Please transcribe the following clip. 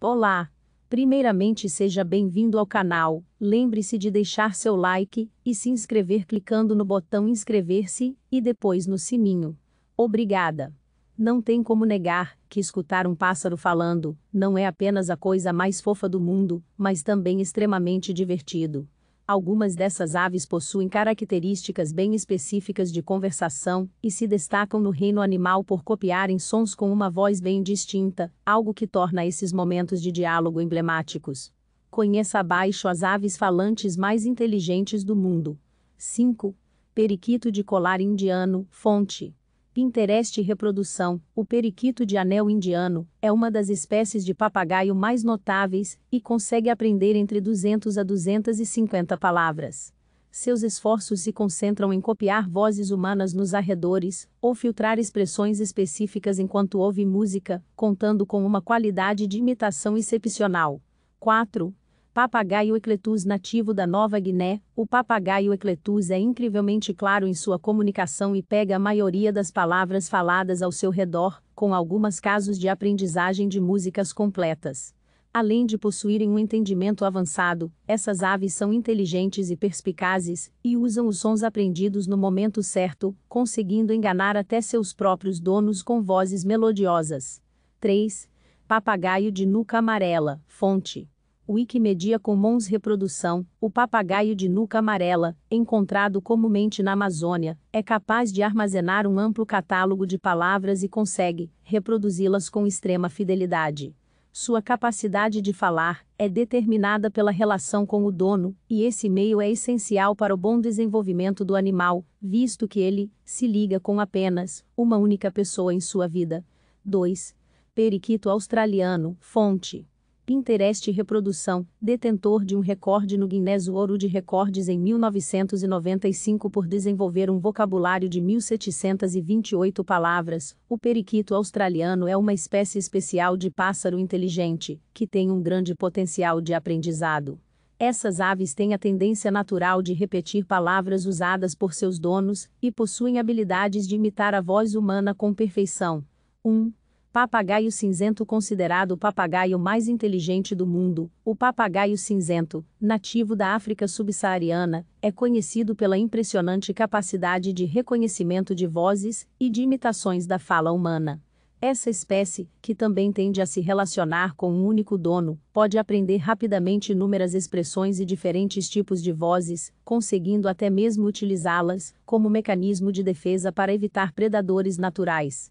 Olá! Primeiramente seja bem-vindo ao canal, lembre-se de deixar seu like e se inscrever clicando no botão inscrever-se e depois no sininho. Obrigada! Não tem como negar que escutar um pássaro falando não é apenas a coisa mais fofa do mundo, mas também extremamente divertido. Algumas dessas aves possuem características bem específicas de conversação e se destacam no reino animal por copiarem sons com uma voz bem distinta, algo que torna esses momentos de diálogo emblemáticos. Conheça abaixo as aves falantes mais inteligentes do mundo. 5. Periquito de colar indiano, fonte. Pinterest reprodução, o periquito de anel indiano, é uma das espécies de papagaio mais notáveis e consegue aprender entre 200 a 250 palavras. Seus esforços se concentram em copiar vozes humanas nos arredores ou filtrar expressões específicas enquanto ouve música, contando com uma qualidade de imitação excepcional. 4 papagaio ecletus nativo da Nova Guiné, o papagaio ecletus é incrivelmente claro em sua comunicação e pega a maioria das palavras faladas ao seu redor, com alguns casos de aprendizagem de músicas completas. Além de possuírem um entendimento avançado, essas aves são inteligentes e perspicazes, e usam os sons aprendidos no momento certo, conseguindo enganar até seus próprios donos com vozes melodiosas. 3. Papagaio de nuca amarela, fonte. Wikimedia Commons Reprodução, o papagaio de nuca amarela, encontrado comumente na Amazônia, é capaz de armazenar um amplo catálogo de palavras e consegue reproduzi-las com extrema fidelidade. Sua capacidade de falar é determinada pela relação com o dono, e esse meio é essencial para o bom desenvolvimento do animal, visto que ele se liga com apenas uma única pessoa em sua vida. 2. Periquito australiano, fonte. Pinterest Reprodução, detentor de um recorde no Guinness Ouro de Recordes em 1995 por desenvolver um vocabulário de 1728 palavras, o periquito australiano é uma espécie especial de pássaro inteligente, que tem um grande potencial de aprendizado. Essas aves têm a tendência natural de repetir palavras usadas por seus donos e possuem habilidades de imitar a voz humana com perfeição. 1. Um, Papagaio cinzento considerado o papagaio mais inteligente do mundo, o papagaio cinzento, nativo da África subsaariana, é conhecido pela impressionante capacidade de reconhecimento de vozes e de imitações da fala humana. Essa espécie, que também tende a se relacionar com um único dono, pode aprender rapidamente inúmeras expressões e diferentes tipos de vozes, conseguindo até mesmo utilizá-las como mecanismo de defesa para evitar predadores naturais.